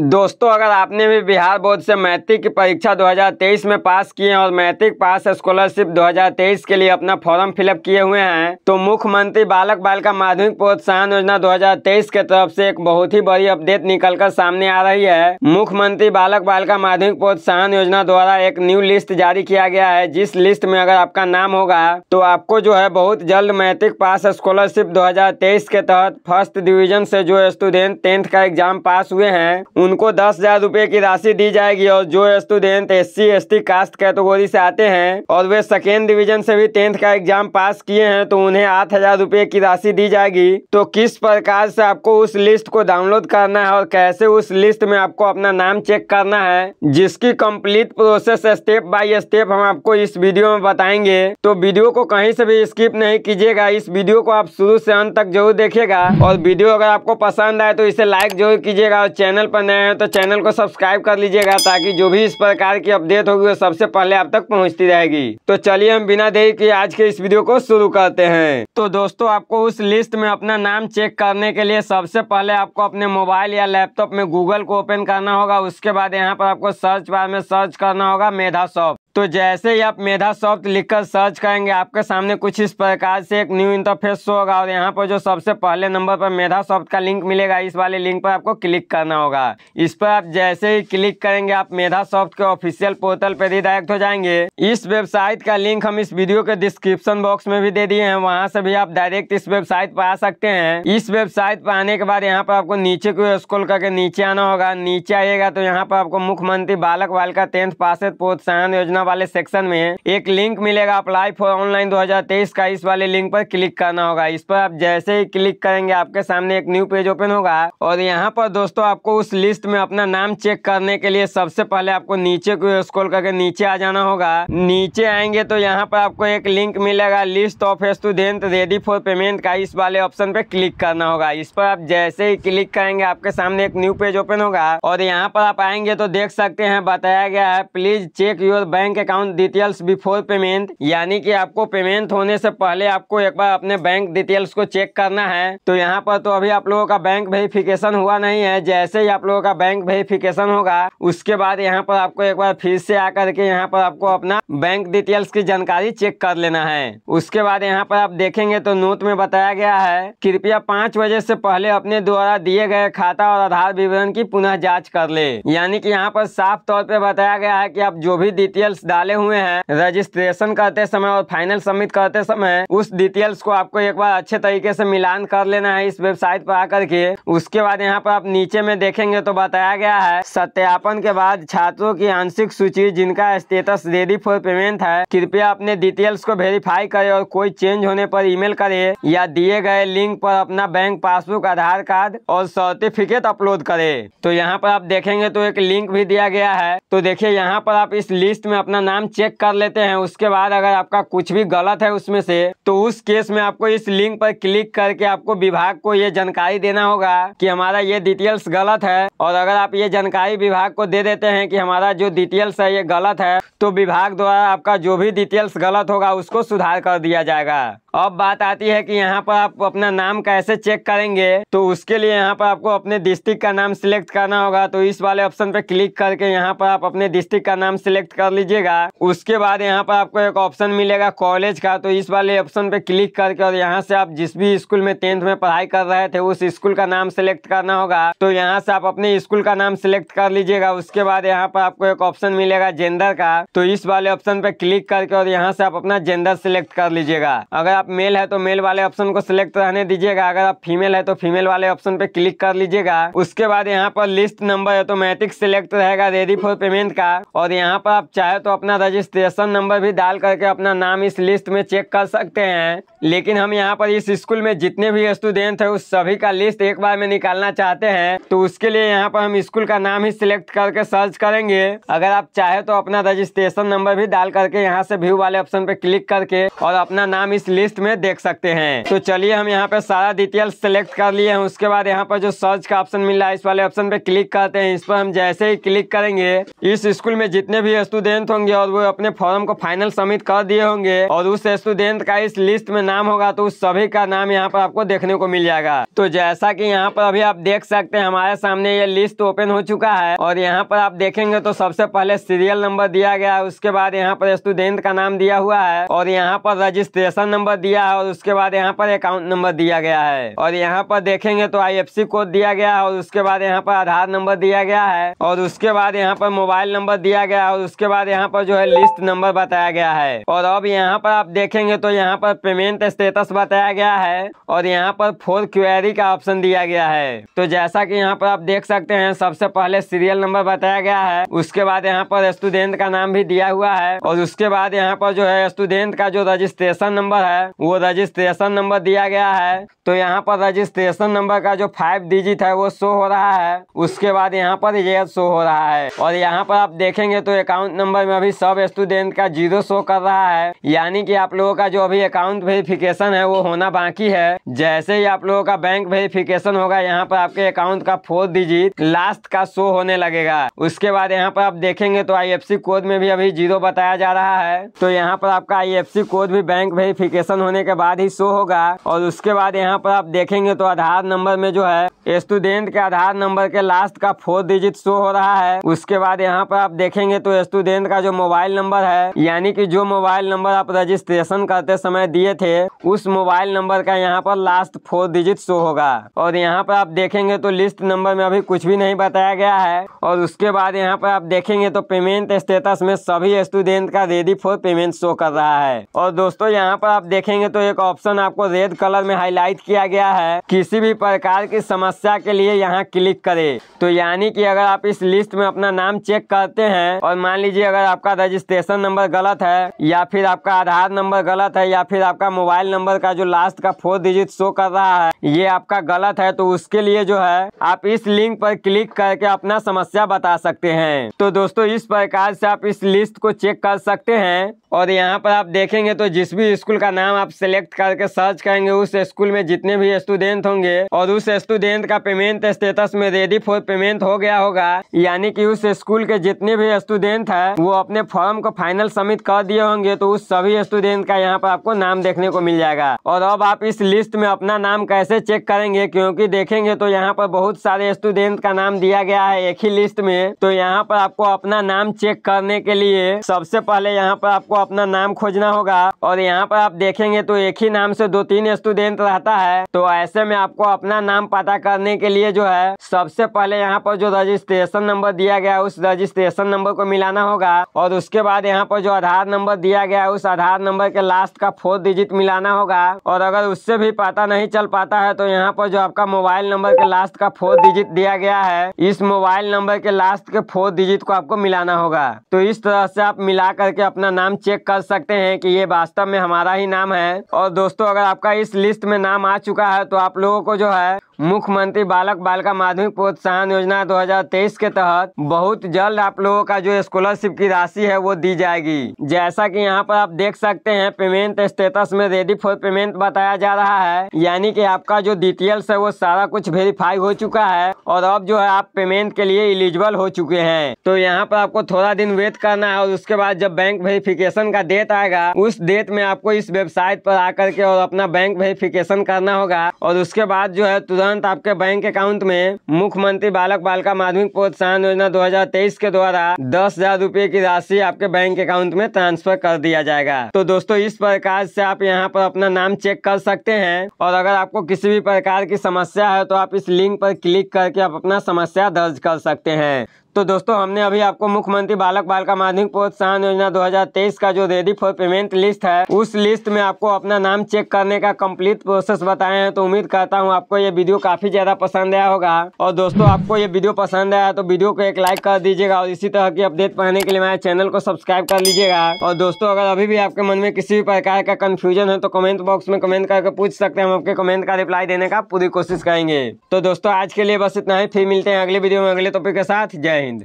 दोस्तों अगर आपने भी बिहार बोर्ड से मैट्रिक की परीक्षा 2023 में पास किए और मैट्रिक पास स्कॉलरशिप 2023 के लिए अपना फॉर्म फिलअप किए हुए हैं तो मुख्यमंत्री बालक बालिका माध्यमिक प्रोत्साहन योजना 2023 के तरफ से एक बहुत ही बड़ी अपडेट निकलकर सामने आ रही है मुख्यमंत्री बालक बालिका माध्यमिक प्रोत्साहन योजना द्वारा एक न्यू लिस्ट जारी किया गया है जिस लिस्ट में अगर आपका नाम होगा तो आपको जो है बहुत जल्द मैट्रिक पास स्कॉलरशिप दो के तहत फर्स्ट डिविजन से जो स्टूडेंट टेंथ का एग्जाम पास हुए हैं उनको दस हजार रूपए की राशि दी जाएगी और जो student S C S T caste category से आते हैं और वे सेकेंड डिवीजन से भी टेंथ का एग्जाम पास किए हैं तो उन्हें आठ हजार रूपए की राशि दी जाएगी तो किस प्रकार से आपको उस लिस्ट को डाउनलोड करना है और कैसे उस लिस्ट में आपको अपना नाम चेक करना है जिसकी complete process step by step हम आपको इस वीडियो में बताएंगे तो वीडियो को कहीं से भी स्किप नहीं कीजिएगा इस वीडियो को आप शुरू से अंत तक जरूर देखेगा और वीडियो अगर आपको पसंद आए तो इसे लाइक जरूर कीजिएगा और चैनल पर नए हैं तो चैनल को सब्सक्राइब कर लीजिएगा ताकि जो भी इस प्रकार की अपडेट होगी वो सबसे पहले आप तक पहुंचती रहेगी तो चलिए हम बिना देरी के आज के इस वीडियो को शुरू करते हैं तो दोस्तों आपको उस लिस्ट में अपना नाम चेक करने के लिए सबसे पहले आपको अपने मोबाइल या लैपटॉप में गूगल को ओपन करना होगा उसके बाद यहाँ पर आपको सर्च बार में सर्च करना होगा मेधा शॉप तो जैसे ही आप मेधा सॉफ्ट लिखकर सर्च करेंगे आपके सामने कुछ इस प्रकार से एक न्यू इंटरफेस शो होगा और यहाँ पर जो सबसे पहले नंबर पर मेधा सॉफ्ट का लिंक मिलेगा इस वाले लिंक पर आपको क्लिक करना होगा इस पर आप जैसे ही क्लिक करेंगे आप मेधा सॉफ्ट के ऑफिशियल पोर्टल पर रिडायरेक्ट हो जाएंगे इस वेबसाइट का लिंक हम इस वीडियो के डिस्क्रिप्शन बॉक्स में भी दे दिए हैं वहाँ से भी आप डायरेक्ट इस वेबसाइट पर आ सकते हैं इस वेबसाइट पर आने के बाद यहाँ पर आपको नीचे को स्कूल करके नीचे आना होगा नीचे आएगा तो यहाँ पर आपको मुख्यमंत्री बालक बालिका टेंथ पास प्रोत्साहन योजना वाले सेक्शन में एक लिंक मिलेगा अप्लाई फॉर ऑनलाइन 2023 का इस वाले लिंक पर क्लिक करना होगा इस पर आप जैसे ही क्लिक करेंगे आपके सामने एक न्यू पेज ओपन होगा और यहाँ पर दोस्तों आपको उस लिस्ट में अपना नाम चेक करने के लिए सबसे पहले आपको नीचे को स्क्रॉल करके नीचे आ जाना होगा नीचे आएंगे तो यहाँ पर आपको एक लिंक मिलेगा list of student ready for payment का इस वाले ऑप्शन पे क्लिक करना होगा इस पर आप जैसे ही क्लिक करेंगे आपके सामने एक न्यू पेज ओपन होगा और यहाँ पर आप आएंगे तो देख सकते हैं बताया गया है please check your bank bank account details before payment यानी कि आपको पेमेंट होने से पहले आपको एक बार अपने बैंक डिटेल्स को चेक करना है तो यहाँ पर तो अभी आप लोगों का बैंक वेरिफिकेशन हुआ नहीं है जैसे ही आप लोगों का बैंक वेरिफिकेशन होगा उसके बाद यहाँ पर आपको एक बार फिर से आकर के यहाँ पर आपको अपना बैंक डिटेल्स की जानकारी चेक कर लेना है उसके बाद यहाँ पर आप देखेंगे तो नोट में बताया गया है कृपया पाँच बजे से पहले अपने द्वारा दिए गए खाता और आधार विवरण की पुनः जाँच कर ले यानी कि यहाँ पर साफ तौर पर बताया गया है की आप जो भी डिटेल्स डाले हुए हैं रजिस्ट्रेशन करते समय और फाइनल सबमिट करते समय उस डिटेल्स को आपको एक बार अच्छे तरीके से मिलान कर लेना है इस वेबसाइट पर आकर के उसके बाद यहाँ पर आप नीचे में देखेंगे तो बताया गया है सत्यापन के बाद छात्रों की आंशिक सूची जिनका स्टेटस रेडी फॉर पेमेंट है कृपया अपने डिटेल्स को वेरीफाई करे और कोई चेंज होने पर ईमेल करे या दिए गए लिंक पर अपना बैंक पासबुक आधार कार्ड और सर्टिफिकेट अपलोड करे तो यहाँ पर आप देखेंगे तो एक लिंक भी दिया गया है तो देखिए यहाँ पर आप इस लिस्ट में अपना अपना नाम चेक कर लेते हैं उसके बाद अगर आपका कुछ भी गलत है उसमें से तो उस केस में आपको इस लिंक पर क्लिक करके आपको विभाग को ये जानकारी देना होगा कि हमारा ये डिटेल्स गलत है और अगर आप ये जानकारी विभाग को दे देते हैं कि हमारा जो डिटेल्स है ये गलत है तो विभाग द्वारा आपका जो भी डिटेल्स गलत होगा उसको सुधार कर दिया जाएगा अब बात आती है कि यहाँ पर आप अपना नाम कैसे चेक करेंगे तो उसके लिए यहाँ पर आपको अपने डिस्ट्रिक्ट का नाम सिलेक्ट करना होगा तो इस वाले ऑप्शन पर क्लिक करके यहाँ पर आप अपने डिस्ट्रिक्ट का नाम सिलेक्ट कर लीजिएगा उसके बाद यहाँ पर आपको एक ऑप्शन मिलेगा कॉलेज का तो इस वाले ऑप्शन पर क्लिक करके और यहाँ से आप जिस भी स्कूल में टेंथ में पढ़ाई कर रहे थे उस स्कूल का नाम सिलेक्ट करना होगा तो यहाँ से आप अपने स्कूल का नाम सिलेक्ट कर लीजिएगा उसके बाद यहाँ पर आपको एक ऑप्शन मिलेगा जेंडर का तो इस वाले ऑप्शन पर क्लिक करके और यहाँ से आप अपना जेंडर सिलेक्ट कर लीजिएगा अगर आप मेल है तो मेल वाले ऑप्शन को सिलेक्ट रहने दीजिएगा अगर आप फीमेल है तो फीमेल वाले ऑप्शन पे क्लिक कर लीजिएगा उसके बाद यहाँ पर लिस्ट नंबर ऑटोमेटिक तो सिलेक्ट रहेगा रेडी फॉर पेमेंट का और यहाँ पर आप चाहे तो अपना रजिस्ट्रेशन नंबर भी डाल करके अपना नाम इस लिस्ट में चेक कर सकते हैं लेकिन हम यहाँ पर इस स्कूल में जितने भी स्टूडेंट है उस सभी का लिस्ट एक बार में निकालना चाहते हैं तो उसके लिए यहाँ पर हम स्कूल का नाम ही सिलेक्ट करके सर्च करेंगे अगर आप चाहे तो अपना रजिस्ट्रेशन नंबर भी डाल करके यहाँ से व्यू वाले ऑप्शन पे क्लिक करके और अपना नाम इस लिस्ट लिस्ट में देख सकते हैं तो चलिए हम यहाँ पे सारा डिटेल सेलेक्ट कर लिए हैं उसके बाद यहाँ पर जो सर्च का ऑप्शन मिल रहा है इस वाले ऑप्शन पे क्लिक करते हैं इस पर हम जैसे ही क्लिक करेंगे इस स्कूल में जितने भी स्टूडेंट होंगे और वो अपने फॉर्म को फाइनल सबमिट कर दिए होंगे और उस स्टूडेंट का इस लिस्ट में नाम होगा तो उस सभी का नाम यहाँ पर आपको देखने को मिल जाएगा तो जैसा की यहाँ पर अभी आप देख सकते हैं हमारे सामने ये लिस्ट ओपन हो चुका है और यहाँ पर आप देखेंगे तो सबसे पहले सीरियल नंबर दिया गया है उसके बाद यहाँ पर स्टूडेंट का नाम दिया हुआ है और यहाँ पर रजिस्ट्रेशन नंबर दिया है और उसके बाद यहाँ पर अकाउंट नंबर दिया गया है और यहाँ पर देखेंगे तो आई कोड दिया गया है और उसके बाद यहाँ पर आधार नंबर दिया गया है और उसके बाद यहाँ पर मोबाइल नंबर दिया गया है और उसके बाद यहाँ पर जो है लिस्ट नंबर बताया गया है और अब यहाँ पर आप देखेंगे तो यहाँ पर पेमेंट स्टेटस बताया गया है और यहाँ पर फोर क्वेरी का ऑप्शन दिया गया है तो जैसा कि यहाँ पर आप देख सकते हैं सबसे पहले सीरियल नंबर बताया गया है उसके बाद यहाँ पर स्टूडेंट का नाम भी दिया हुआ है और उसके बाद यहाँ पर जो है स्टूडेंट का जो रजिस्ट्रेशन नंबर है वो रजिस्ट्रेशन नंबर दिया गया है तो यहाँ पर रजिस्ट्रेशन नंबर का जो फाइव डिजिट है वो शो हो रहा है उसके बाद यहाँ पर ये शो हो रहा है और यहाँ पर आप देखेंगे तो अकाउंट नंबर में अभी सब स्टूडेंट का जीरो शो कर रहा है यानी कि आप लोगों का जो अभी अकाउंट वेरिफिकेशन है वो होना बाकी है जैसे ही आप लोगों का बैंक वेरिफिकेशन होगा यहाँ पर आपके अकाउंट का फोर डिजिट लास्ट का शो होने लगेगा उसके बाद यहाँ पर आप देखेंगे तो आई कोड में भी अभी जीरो बताया जा रहा है तो यहाँ पर आपका आई कोड भी बैंक वेरिफिकेशन ऑप्शन होने के बाद ही शो होगा और उसके बाद यहाँ पर आप देखेंगे तो आधार नंबर में जो है स्टूडेंट के आधार नंबर के लास्ट का फोर डिजिट शो हो रहा है उसके बाद यहाँ पर आप देखेंगे तो स्टूडेंट का जो मोबाइल नंबर है यानी कि जो मोबाइल नंबर आप रजिस्ट्रेशन करते समय दिए थे उस मोबाइल नंबर का यहाँ पर लास्ट फोर डिजिट शो होगा और यहाँ पर आप देखेंगे तो लिस्ट नंबर में अभी कुछ भी नहीं बताया गया है और उसके बाद यहाँ पर आप देखेंगे तो पेमेंट स्टेटस में सभी स्टूडेंट का रेडी फॉर पेमेंट शो कर रहा है और दोस्तों यहाँ पर आप देख देखेंगे तो एक ऑप्शन आपको रेड कलर में हाईलाइट किया गया है किसी भी प्रकार की समस्या के लिए यहाँ क्लिक करें तो यानी कि अगर आप इस लिस्ट में अपना नाम चेक करते हैं और मान लीजिए अगर आपका रजिस्ट्रेशन नंबर गलत है या फिर आपका आधार नंबर गलत है या फिर आपका मोबाइल नंबर का जो लास्ट का फोर डिजिट शो कर रहा है ये आपका गलत है तो उसके लिए जो है आप इस लिंक पर क्लिक करके अपना समस्या बता सकते हैं तो दोस्तों इस प्रकार से आप इस लिस्ट को चेक कर सकते हैं और यहाँ पर आप देखेंगे तो जिस भी स्कूल का नाम आप सेलेक्ट करके सर्च करेंगे उस स्कूल में जितने भी स्टूडेंट होंगे और उस स्टूडेंट का पेमेंट स्टेटस में रेडी फॉर पेमेंट हो गया होगा यानी कि उस स्कूल के जितने भी स्टूडेंट है वो अपने फॉर्म को फाइनल सबमिट कर दिए होंगे तो उस सभी स्टूडेंट का यहाँ पर आपको नाम देखने को मिल जाएगा और अब आप इस लिस्ट में अपना नाम कैसे चेक करेंगे क्योंकि देखेंगे तो यहाँ पर बहुत सारे स्टूडेंट का नाम दिया गया है एक ही लिस्ट में तो यहाँ पर आपको अपना नाम चेक करने के लिए सबसे पहले यहाँ पर आपको अपना नाम खोजना होगा और यहाँ पर आप देखेंगे तो एक ही नाम से दो तीन स्टूडेंट रहता है तो ऐसे में आपको अपना नाम पता करने के लिए जो है सबसे पहले यहाँ पर जो रजिस्ट्रेशन नंबर दिया गया उस रजिस्ट्रेशन नंबर को मिलाना होगा और उसके बाद यहाँ पर जो आधार नंबर दिया गया है उस आधार नंबर के लास्ट का फोर डिजिट मिलाना होगा और अगर उससे भी पता नहीं चल पाता है तो यहाँ पर जो आपका मोबाइल नंबर के लास्ट का फोर डिजिट दिया गया है इस मोबाइल नंबर के लास्ट के फोर डिजिट को आपको मिलाना होगा तो इस तरह से आप मिला करके अपना नाम चेक चेक कर सकते हैं कि ये वास्तव में हमारा ही नाम है और दोस्तों अगर आपका इस लिस्ट में नाम आ चुका है तो आप लोगों को जो है मुख्यमंत्री बालक बालिका माध्यमिक प्रोत्साहन योजना 2023 के तहत बहुत जल्द आप लोगों का जो स्कॉलरशिप की राशि है वो दी जाएगी जैसा कि यहाँ पर आप देख सकते हैं पेमेंट स्टेटस में रेडी फॉर पेमेंट बताया जा रहा है यानी कि आपका जो डिटेल्स है वो सारा कुछ वेरीफाई हो चुका है और अब जो है आप पेमेंट के लिए इलिजिबल हो चुके हैं तो यहाँ पर आपको थोड़ा दिन वेट करना है और उसके बाद जब बैंक वेरिफिकेशन का डेट आएगा उस डेट में आपको इस वेबसाइट पर आकर के और अपना बैंक वेरिफिकेशन करना होगा और उसके बाद जो है तुरंत तुरंत आपके बैंक अकाउंट में मुख्यमंत्री बालक बालिका माध्यमिक प्रोत्साहन योजना 2023 के द्वारा दस हजार रूपए की राशि आपके बैंक अकाउंट में ट्रांसफर कर दिया जाएगा तो दोस्तों इस प्रकार से आप यहाँ पर अपना नाम चेक कर सकते हैं और अगर आपको किसी भी प्रकार की समस्या है तो आप इस लिंक पर क्लिक करके आप अपना समस्या दर्ज कर सकते हैं तो दोस्तों हमने अभी आपको मुख्यमंत्री बालक बालिका माध्यमिक प्रोत्साहन योजना 2023 का जो रेडी फॉर पेमेंट लिस्ट है उस लिस्ट में आपको अपना नाम चेक करने का कंप्लीट प्रोसेस बताए हैं तो उम्मीद करता हूँ आपको ये वीडियो काफी ज्यादा पसंद आया होगा और दोस्तों आपको ये वीडियो पसंद आया तो वीडियो को एक लाइक कर दीजिएगा और इसी तरह की अपडेट पाने के लिए हमारे चैनल को सब्सक्राइब कर लीजिएगा और दोस्तों अगर अभी भी आपके मन में किसी भी प्रकार का कन्फ्यूजन है तो कमेंट बॉक्स में कमेंट करके पूछ सकते हैं हम आपके कमेंट का रिप्लाई देने का पूरी कोशिश करेंगे तो दोस्तों आज के लिए बस इतना ही फिर मिलते हैं अगले वीडियो में अगले टॉपिक के साथ जय হিন্দ